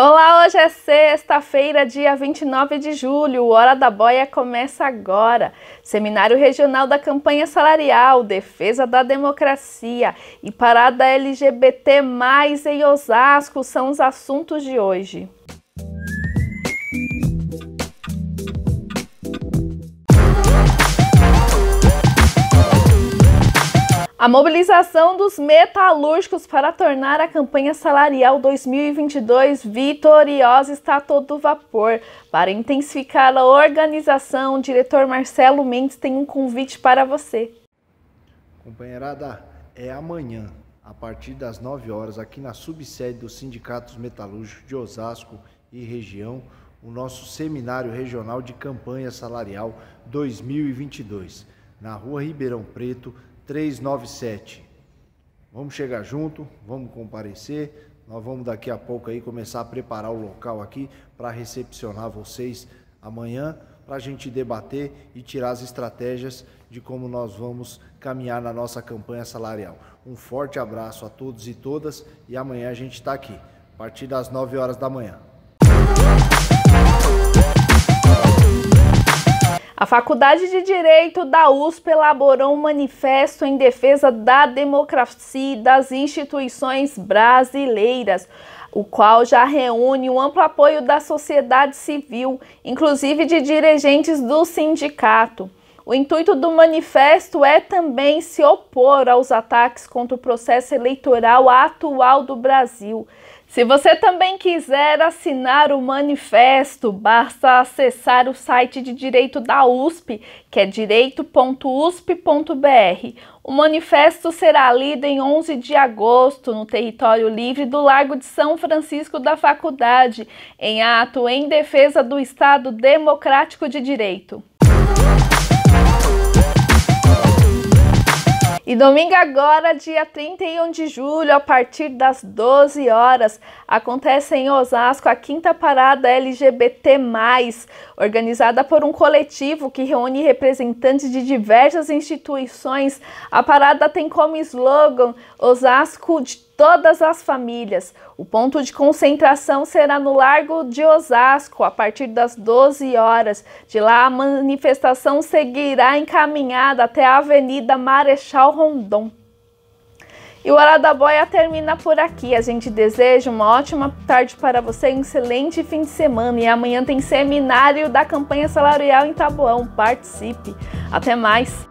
Olá, hoje é sexta-feira, dia 29 de julho. O Hora da Boia começa agora. Seminário Regional da Campanha Salarial, Defesa da Democracia e Parada LGBT, em Osasco são os assuntos de hoje. A mobilização dos metalúrgicos para tornar a campanha salarial 2022 vitoriosa está a todo vapor. Para intensificar a organização, o diretor Marcelo Mendes tem um convite para você. Companheirada, é amanhã, a partir das 9 horas, aqui na subsede dos Sindicatos Metalúrgicos de Osasco e região, o nosso seminário regional de campanha salarial 2022, na Rua Ribeirão Preto, 397. Vamos chegar junto, vamos comparecer. Nós vamos daqui a pouco aí começar a preparar o local aqui para recepcionar vocês amanhã, para a gente debater e tirar as estratégias de como nós vamos caminhar na nossa campanha salarial. Um forte abraço a todos e todas e amanhã a gente está aqui, a partir das 9 horas da manhã. A Faculdade de Direito da USP elaborou um manifesto em defesa da democracia e das instituições brasileiras, o qual já reúne um amplo apoio da sociedade civil, inclusive de dirigentes do sindicato. O intuito do manifesto é também se opor aos ataques contra o processo eleitoral atual do Brasil. Se você também quiser assinar o manifesto, basta acessar o site de direito da USP, que é direito.usp.br. O manifesto será lido em 11 de agosto no território livre do Largo de São Francisco da Faculdade, em ato em defesa do Estado Democrático de Direito. domingo agora, dia 31 de julho, a partir das 12 horas, acontece em Osasco a quinta parada LGBT+, organizada por um coletivo que reúne representantes de diversas instituições. A parada tem como slogan Osasco de todas as famílias. O ponto de concentração será no Largo de Osasco, a partir das 12 horas. De lá, a manifestação seguirá encaminhada até a Avenida Marechal Rondon. E o Hora da Boia termina por aqui. A gente deseja uma ótima tarde para você, um excelente fim de semana. E amanhã tem seminário da campanha salarial em Taboão. Participe. Até mais!